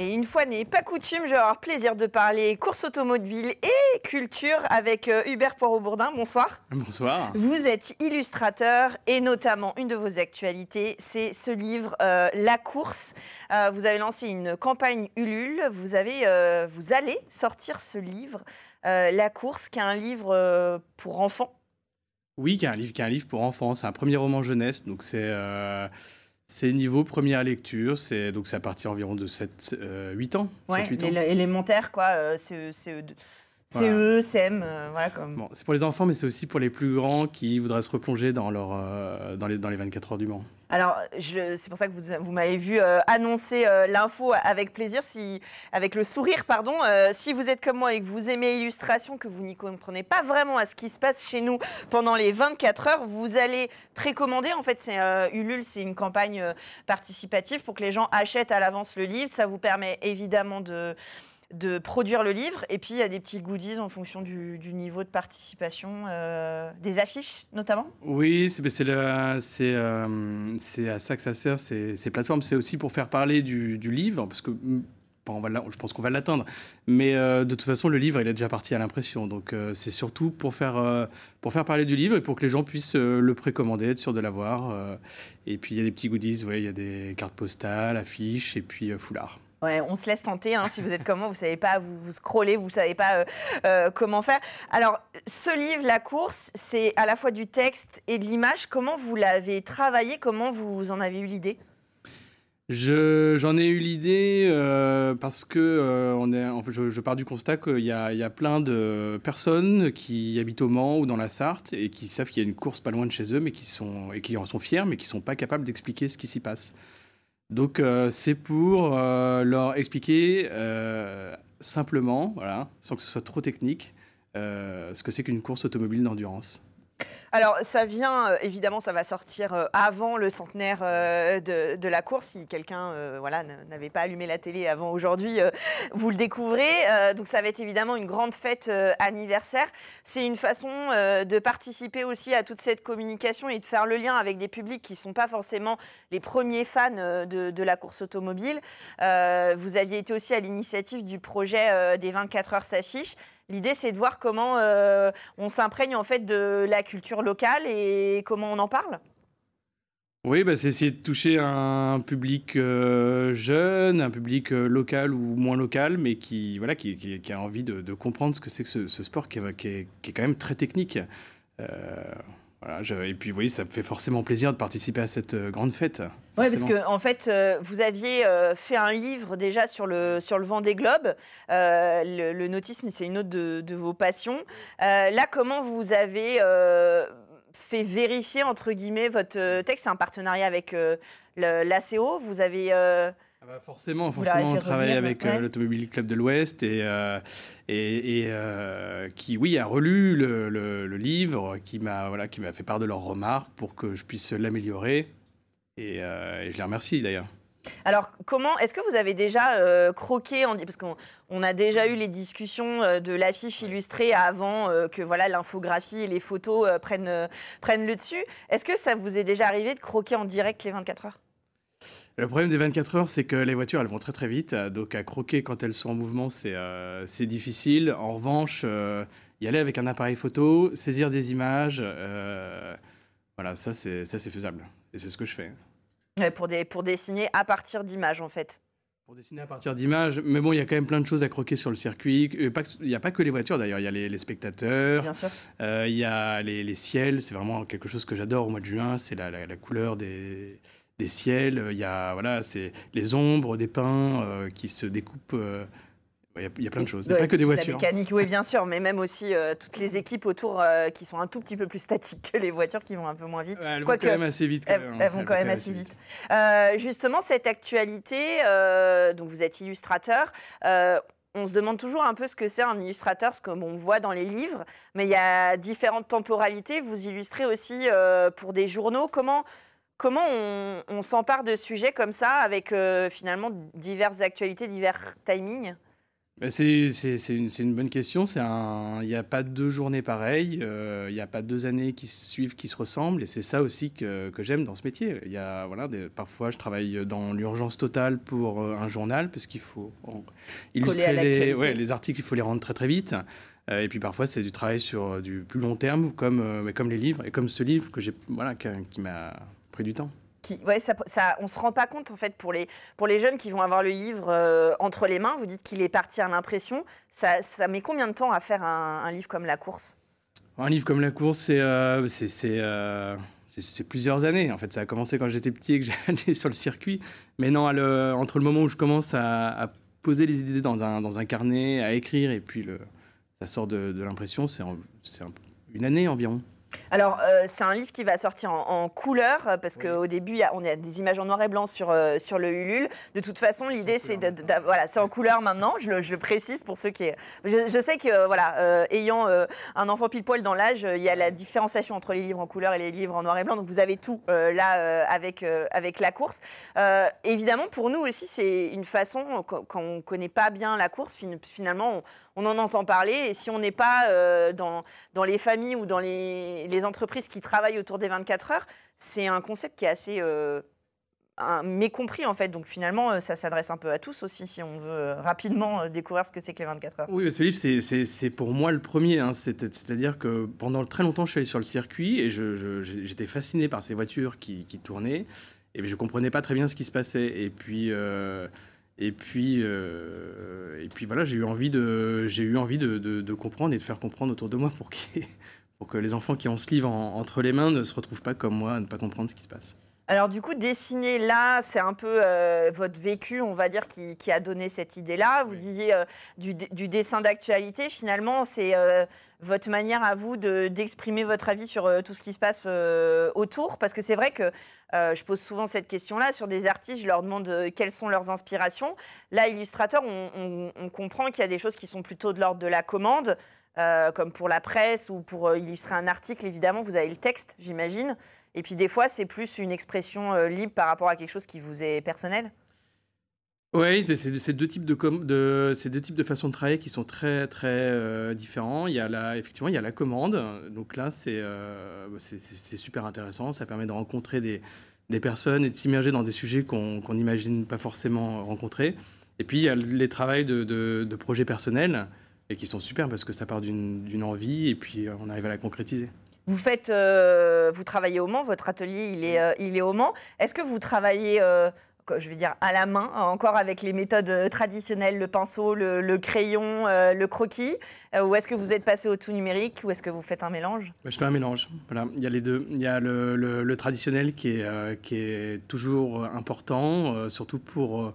Et une fois n'est pas coutume, je vais avoir plaisir de parler course automobile et culture avec euh, Hubert Poirot-Bourdin. Bonsoir. Bonsoir. Vous êtes illustrateur et notamment une de vos actualités, c'est ce livre euh, La course. Euh, vous avez lancé une campagne Ulule. Vous, avez, vous allez sortir ce livre, La course, qui est un livre pour enfants. Oui, qui est un livre, qui est un livre pour enfants. C'est un premier roman jeunesse, donc c'est c'est niveau première lecture, c'est donc ça à partir environ de 7, 8 euh, ans. Ouais, élémentaire, quoi. Euh, euh, CE, CM, euh, voilà comme. Bon, c'est pour les enfants, mais c'est aussi pour les plus grands qui voudraient se replonger dans, leur, euh, dans, les, dans les 24 heures du Mans. Alors, c'est pour ça que vous, vous m'avez vu euh, annoncer l'info avec plaisir, si, avec le sourire, pardon. si vous êtes comme moi et que vous aimez l'illustration, que vous n'y comprenez pas vraiment à ce qui se passe chez nous pendant les 24 heures, vous allez précommander. En fait, c'est Ulule, c'est une campagne participative pour que les gens achètent à l'avance le livre. Ça vous permet évidemment de de produire le livre. Et puis, il y a des petits goodies en fonction du, niveau de participation, euh, des affiches notamment Oui, ben, euh, c'est à ça que ça sert, ces, plateformes. C'est aussi pour faire parler du, livre, parce que mm, je pense qu'on va l'atteindre, Mais euh, de toute façon, le livre, il est déjà parti à l'impression. Donc, c'est surtout pour faire, pour faire parler du livre et pour que les gens puissent le précommander, être sûr de l'avoir. et puis, il y a des petits goodies, il y a des cartes postales, affiches et puis foulards on se laisse tenter. Hein, si vous êtes comme moi, vous savez pas, vous, scrollez, vous savez pas euh, euh, comment faire. Alors, ce livre, La course, c'est à la fois du texte et de l'image. Comment vous l'avez travaillé Comment vous en avez eu l'idée j'en ai eu l'idée euh, parce que je, pars du constat qu'il y a, y a, plein de personnes qui habitent au Mans ou dans la Sarthe et qui savent qu'il y a une course pas loin de chez eux, mais qui et qui en sont fiers, mais qui ne sont pas capables d'expliquer ce qui s'y passe. Donc euh, c'est pour euh, leur expliquer euh, simplement, sans que ce soit trop technique, ce que c'est qu'une course automobile d'endurance alors, ça vient, euh, évidemment, ça va sortir euh, avant le centenaire euh, de, la course. Si quelqu'un voilà, n'avait pas allumé la télé avant aujourd'hui, vous le découvrez. donc, ça va être évidemment une grande fête anniversaire. C'est une façon de participer aussi à toute cette communication et de faire le lien avec des publics qui ne sont pas forcément les premiers fans de, de la course automobile. vous aviez été aussi à l'initiative du projet des 24 heures s'affiche. L'idée, c'est de voir comment euh, on s'imprègne en fait de la culture locale et comment on en parle. Oui, bah, c'est essayer de toucher un public euh, jeune, un public euh, local ou moins local, mais qui, voilà, qui, a envie de, comprendre ce que c'est que ce, sport qui qui, est, qui est, quand même très technique et puis, vous voyez, ça me fait forcément plaisir de participer à cette euh, grande fête. Oui, parce que en fait, euh, vous aviez euh, fait un livre déjà sur le sur le vent des globes. le, nautisme, c'est une autre de, vos passions. là, comment vous avez fait vérifier entre guillemets votre texte C'est un partenariat avec l'ACO. Vous avez ah bah, forcément, forcément, on travaille avec euh, l'Automobile Club de l'Ouest et, euh, et, euh, qui, oui, a relu le, livre, qui m'a voilà, qui m'a fait part de leurs remarques pour que je puisse l'améliorer et, je les remercie d'ailleurs. Alors, comment est-ce que vous avez déjà croqué en, parce qu'on on a déjà eu les discussions de l'affiche illustrée avant que voilà l'infographie et les photos prennent prennent le dessus. Est-ce que ça vous est déjà arrivé de croquer en direct les 24 heures le problème des 24 heures, c'est que les voitures, elles vont très très vite. Donc à croquer quand elles sont en mouvement, c'est euh, difficile. En revanche, euh, y aller avec un appareil photo, saisir des images, euh, voilà, ça c'est faisable. Et c'est ce que je fais. pour, dessiner à partir d'images, en fait. Pour dessiner à partir d'images, mais bon, il y a quand même plein de choses à croquer sur le circuit. Il n'y a pas que les voitures d'ailleurs, il y a les, spectateurs, Bien il y a les, ciels, c'est vraiment quelque chose que j'adore au mois de juin, c'est la, couleur des, des ciels, euh, il y a voilà, c'est les ombres des pins euh, qui se découpent. Euh, il, y a, plein de choses, il n'y a pas que des voitures. La hein. mécanique, oui, bien sûr, mais même aussi toutes les équipes autour qui sont un tout petit peu plus statiques que les voitures qui vont un peu moins vite. elles, vont quand même assez vite. Elles, vont quand même assez vite. justement, cette actualité, donc vous êtes illustrateur, on se demande toujours un peu ce que c'est un illustrateur, ce qu'on voit dans les livres, mais il y a différentes temporalités. Vous illustrez aussi pour des journaux. Comment, comment on, s'empare de sujets comme ça avec euh, finalement diverses actualités, divers timings c'est une, bonne question. Il n'y a pas deux journées pareilles, euh, il n'y a pas deux années qui se suivent, qui se ressemblent. Et c'est ça aussi que, j'aime dans ce métier. voilà, parfois, je travaille dans l'urgence totale pour euh, un journal, parce qu'il faut illustrer les, les, articles, il faut les rendre très très vite. et puis parfois, c'est du travail sur du plus long terme, comme, comme les livres, et comme ce livre que j'ai, voilà, qui m'a du temps. Qui, ouais, ça, on ne se rend pas compte, en fait, pour les, pour les jeunes qui vont avoir le livre euh, entre les mains. Vous dites qu'il est parti à l'impression. Ça, met combien de temps à faire un, livre comme La Course Un livre comme La Course, c'est. c'est plusieurs années. En fait, ça a commencé quand j'étais petit et que j'allais sur le circuit. Mais non, le, entre le moment où je commence à, poser les idées dans un, dans un, carnet, à écrire, et puis le, ça sort de, l'impression, c'est une année environ. Alors, euh, c'est un livre qui va sortir en, couleur, euh, parce qu'au début, on a des images en noir et blanc sur, euh, sur le Ulule. De toute façon, l'idée, c'est voilà, c'est en couleur maintenant. Je le, précise pour ceux qui. Je, sais que, voilà, ayant un enfant pile poil dans l'âge, il y a la différenciation entre les livres en couleur et les livres en noir et blanc. Donc, vous avez tout là avec, avec la course. évidemment, pour nous aussi, c'est une façon, quand on ne connaît pas bien la course, finalement, on, en entend parler. Et si on n'est pas dans, dans les familles ou dans les entreprises qui travaillent autour des 24 heures, c'est un concept qui est assez euh, mécompris en fait. Donc finalement, euh, ça s'adresse un peu à tous aussi si on veut euh, rapidement découvrir ce que c'est que les 24 heures. Oui, mais ce livre, c'est pour moi le premier. Hein. C'est-à-dire que pendant très longtemps, je suis allé sur le circuit et j'étais fasciné par ces voitures qui, tournaient. Et je comprenais pas très bien ce qui se passait. Et puis. et puis, et puis voilà, j'ai eu envie de, j'ai eu envie de, comprendre et de faire comprendre autour de moi pour qu'il que les enfants qui ont ce livre entre les mains ne se retrouvent pas comme moi, à ne pas comprendre ce qui se passe. Alors du coup, dessiner là, c'est un peu euh, votre vécu, on va dire, qui, a donné cette idée-là. Vous disiez euh, du, dessin d'actualité, finalement, c'est euh, votre manière à vous d'exprimer votre avis sur tout ce qui se passe autour. Parce que c'est vrai que je pose souvent cette question-là sur des artistes, je leur demande quelles sont leurs inspirations. Là, illustrateur, on, on comprend qu'il y a des choses qui sont plutôt de l'ordre de la commande. Euh, comme pour la presse ou pour euh, illustrer un article, évidemment, vous avez le texte, j'imagine. Et puis des fois, c'est plus une expression euh, libre par rapport à quelque chose qui vous est personnel. Oui, c'est deux types de, ces deux types de façons de travailler qui sont très très différents. Il y a la, effectivement, il y a la commande. Donc là, c'est super intéressant. Ça permet de rencontrer des, des personnes et de s'immerger dans des sujets qu'on n'imagine pas forcément rencontrer. Et puis il y a les travails de, de projets personnels et qui sont super parce que ça part d'une envie et puis euh, on arrive à la concrétiser. Vous faites, euh, vous travaillez au Mans, votre atelier il est, euh, il est au Mans. Est-ce que vous travaillez, je veux dire à la main, encore avec les méthodes traditionnelles, le pinceau, le, crayon, le croquis, ou est-ce que vous êtes passé au tout numérique, ou est-ce que vous faites un mélange bah, Je fais un mélange. Voilà, il y a les deux. Il y a le, le traditionnel qui est, qui est toujours important, surtout pour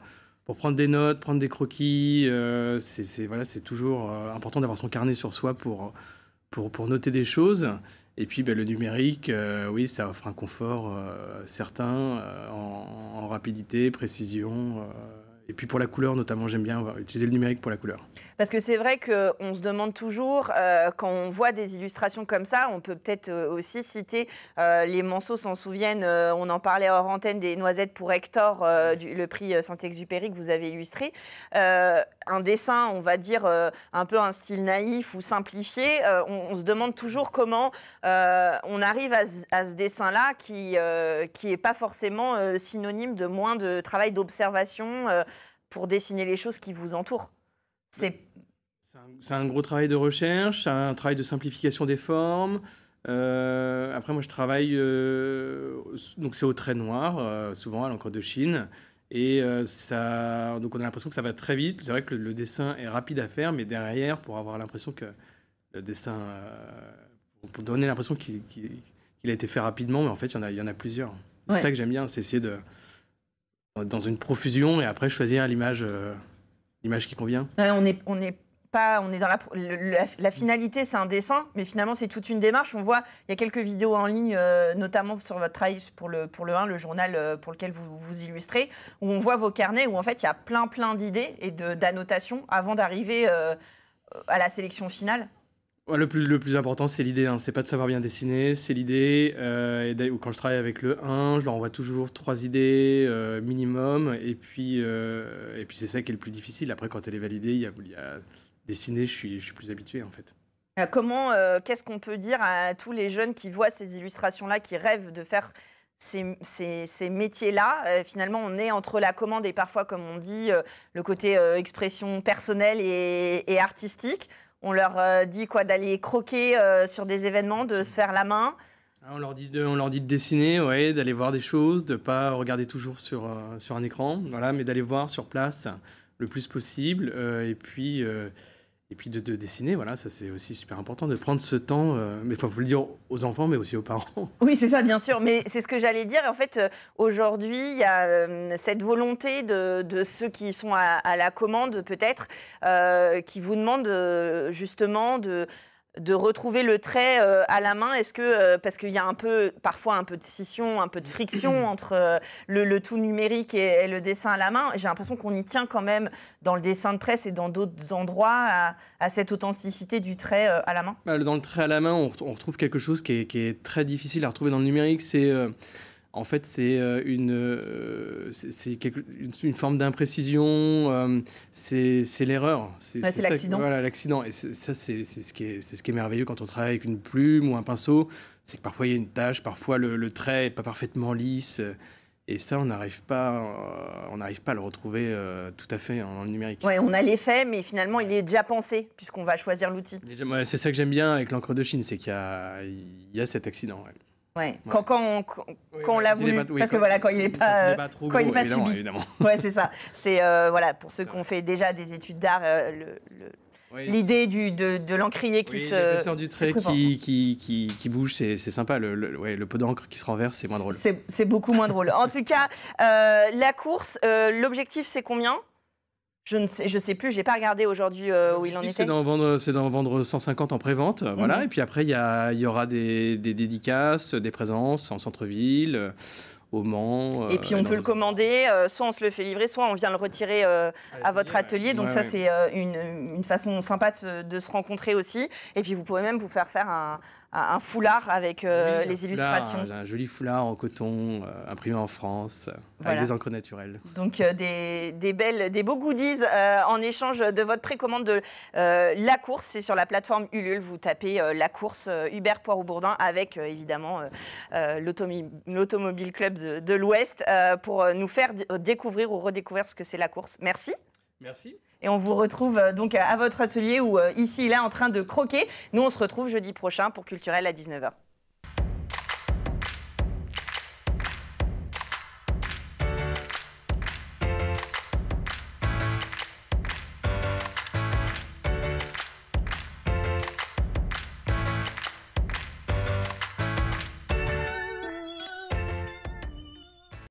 pour prendre des notes, prendre des croquis. Euh, c'est voilà, c'est toujours euh, important d'avoir son carnet sur soi pour, pour, noter des choses. Et puis ben, le numérique, euh, oui, ça offre un confort certain en, rapidité, précision. et puis pour la couleur notamment, j'aime bien utiliser le numérique pour la couleur. Parce que c'est vrai qu'on se demande toujours, euh, quand on voit des illustrations comme ça, on peut peut-être euh, aussi citer, euh, les Manceaux s'en souviennent, on en parlait hors antenne des noisettes pour Hector, le prix Saint-Exupéry que vous avez illustré. un dessin, on va dire, un peu un style naïf ou simplifié, on, se demande toujours comment on arrive à, ce dessin-là qui n'est pas forcément synonyme de moins de travail d'observation pour dessiner les choses qui vous entourent. C'est un, un, gros travail de recherche, un travail de simplification des formes. Euh, après, moi, je travaille, euh, donc c'est au trait noir, euh, souvent à l'encre de Chine. Et ça, donc on a l'impression que ça va très vite. C'est vrai que le, dessin est rapide à faire, mais derrière, pour avoir l'impression que le dessin, pour donner l'impression qu'il a été fait rapidement, mais en fait, il y en a, il y en a plusieurs. C'est ça que j'aime bien, c'est essayer de, dans une profusion, et après choisir l'image L'image qui convient euh, On est, on est pas, on est dans la, la, finalité, c'est un dessin, mais finalement, c'est toute une démarche. On voit, il y a quelques vidéos en ligne, euh, notamment sur votre travail pour le, pour le 1, le journal euh, pour lequel vous vous illustrez, où on voit vos carnets, où en fait, il y a plein, plein d'idées et d'annotations avant d'arriver à la sélection finale le plus, le plus important, c'est l'idée. Hein. C'est pas de savoir bien dessiner, c'est l'idée. Euh, quand je travaille avec le 1, je leur envoie toujours trois idées euh, minimum. Et puis, euh, et puis c'est ça qui est le plus difficile. Après, quand elle est validée, il y a, dessiner, je suis, je suis plus habitué en fait. Euh, comment, qu'est-ce qu'on peut dire à tous les jeunes qui voient ces illustrations-là, qui rêvent de faire ces, ces, ces métiers-là. finalement, on est entre la commande et parfois, comme on dit, le côté expression personnelle et, artistique. On leur euh, dit quoi d'aller croquer euh, sur des événements, de se faire la main. Ah, on leur dit de, on leur dit de dessiner, ouais, d'aller voir des choses, de pas regarder toujours sur, euh, sur un écran, voilà, mais d'aller voir sur place le plus possible. et puis, et puis de, dessiner, voilà, ça c'est aussi super important de prendre ce temps, euh, mais il faut le dire aux enfants, mais aussi aux parents. Oui, c'est ça, bien sûr. Mais c'est ce que j'allais dire. En fait, euh, aujourd'hui, il y a euh, cette volonté de, ceux qui sont à, la commande, peut-être, qui vous demandent justement de de retrouver le trait euh, à la main Est-ce que euh, parce qu'il y a un peu parfois un peu de scission, un peu de friction entre euh, le, tout numérique et, le dessin à la main J'ai l'impression qu'on y tient quand même dans le dessin de presse et dans d'autres endroits à, cette authenticité du trait à la main. Bah, dans le trait à la main, on, retrouve quelque chose qui qui est, très difficile à retrouver dans le numérique. C'est en fait, c'est euh, une, euh, c'est une forme d'imprécision, euh, c'est l'erreur. C'est l'accident. Voilà, l'accident. Et ça, c'est ce, qui est, merveilleux quand on travaille avec une plume ou un pinceau. C'est que parfois, il y a une tache, parfois, le, trait n'est pas parfaitement lisse. Et ça, on n'arrive pas, on n'arrive pas à le retrouver tout à fait en, numérique. Oui, on a l'effet, mais finalement, il est déjà pensé puisqu'on va choisir l'outil. c'est ça que j'aime bien avec l'encre de Chine, c'est qu'il y, a cet accident. Ouais. Quand, quand on, l'a voulu. parce que voilà, quand il n'est pas, euh, quand il pas évidemment, subi. Ouais, c'est ça. C'est euh, voilà pour ceux qui ont fait déjà des études d'art, euh, le, L'idée de, de l'encrier qui oui, se. du trait qui, qui, qui, bouge, c'est sympa. Le, pot d'encre qui se renverse, c'est moins drôle. C'est beaucoup moins drôle. En tout cas, la course, l'objectif, c'est combien je ne sais, je sais plus, j'ai pas regardé aujourd'hui euh, où il en était. C'est d'en vendre, 150 en pré-vente, euh, voilà. Mhm. Et puis après, il y, aura des, dédicaces, des présences en centre-ville. Euh, au Mans, et puis on peut le commander, soit on se le fait livrer, soit on vient le retirer ah, à, votre atelier. Donc ça c'est une, façon sympa de, se rencontrer aussi. Et puis vous pouvez même vous faire faire un, un foulard avec euh, les illustrations. un joli foulard en coton, euh, imprimé en France, euh, avec des encres naturelles. Donc des, belles, des beaux goodies en échange de votre précommande de La Course. C'est sur la plateforme Ulule, vous tapez La Course Hubert Poirou-Bourdin avec évidemment l'Automobile Club de, de l'Ouest pour nous faire découvrir ou redécouvrir ce que c'est La Course. Merci. Merci. Et on vous retrouve euh, donc à votre atelier où euh, ici, là, en train de croquer. Nous, on se retrouve jeudi prochain pour Culturel à 19h.